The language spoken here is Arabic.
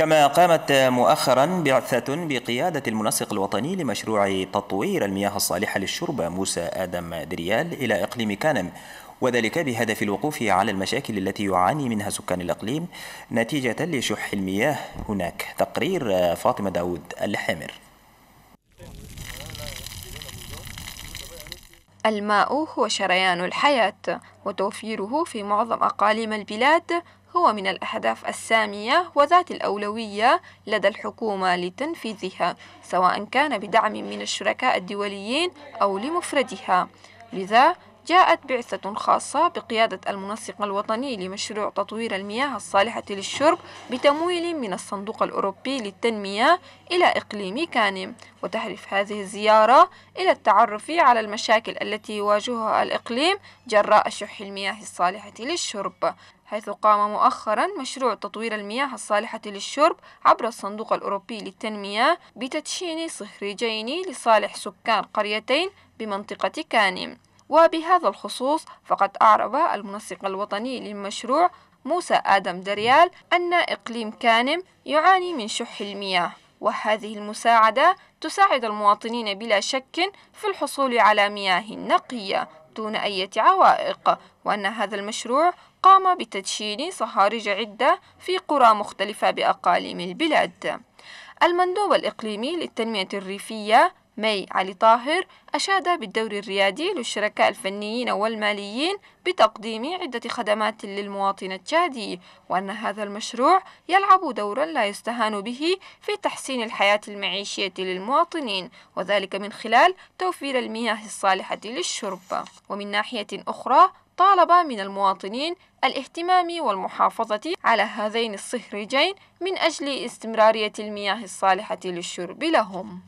كما قامت مؤخرا بعثة بقيادة المنسق الوطني لمشروع تطوير المياه الصالحة للشرب موسى آدم دريال إلى إقليم كانم وذلك بهدف الوقوف على المشاكل التي يعاني منها سكان الإقليم نتيجة لشح المياه هناك تقرير فاطمة داود الحامر الماء هو شريان الحياة وتوفيره في معظم أقاليم البلاد هو من الأهداف السامية وذات الأولوية لدى الحكومة لتنفيذها سواء كان بدعم من الشركاء الدوليين أو لمفردها لذا جاءت بعثة خاصة بقيادة المنسق الوطني لمشروع تطوير المياه الصالحة للشرب بتمويل من الصندوق الأوروبي للتنمية إلى إقليم كانم وتهدف هذه الزيارة إلى التعرف على المشاكل التي يواجهها الإقليم جراء شح المياه الصالحة للشرب حيث قام مؤخرا مشروع تطوير المياه الصالحة للشرب عبر الصندوق الأوروبي للتنمية بتدشين صهريجين لصالح سكان قريتين بمنطقة كانم وبهذا الخصوص فقد أعرب المنسق الوطني للمشروع موسى آدم دريال أن إقليم كانم يعاني من شح المياه وهذه المساعدة تساعد المواطنين بلا شك في الحصول على مياه نقية دون أي عوائق وأن هذا المشروع قام بتدشين صهارج عدة في قرى مختلفة بأقاليم البلاد المندوب الإقليمي للتنمية الريفية مي علي طاهر أشاد بالدور الريادي للشركاء الفنيين والماليين بتقديم عدة خدمات للمواطن التشادي وأن هذا المشروع يلعب دورا لا يستهان به في تحسين الحياة المعيشية للمواطنين وذلك من خلال توفير المياه الصالحة للشرب ومن ناحية أخرى طالب من المواطنين الاهتمام والمحافظة على هذين الصهرجين من أجل استمرارية المياه الصالحة للشرب لهم